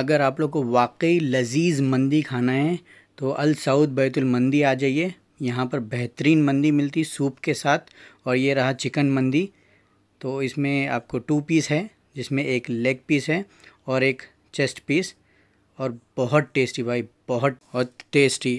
अगर आप लोग को वाकई लजीज मंदी खाना है तो अल सऊद बैतुल मंदी आ जाइए यहाँ पर बेहतरीन मंदी मिलती सूप के साथ और ये रहा चिकन मंदी तो इसमें आपको टू पीस है जिसमें एक लेग पीस है और एक चेस्ट पीस और बहुत टेस्टी भाई बहुत बहुत टेस्टी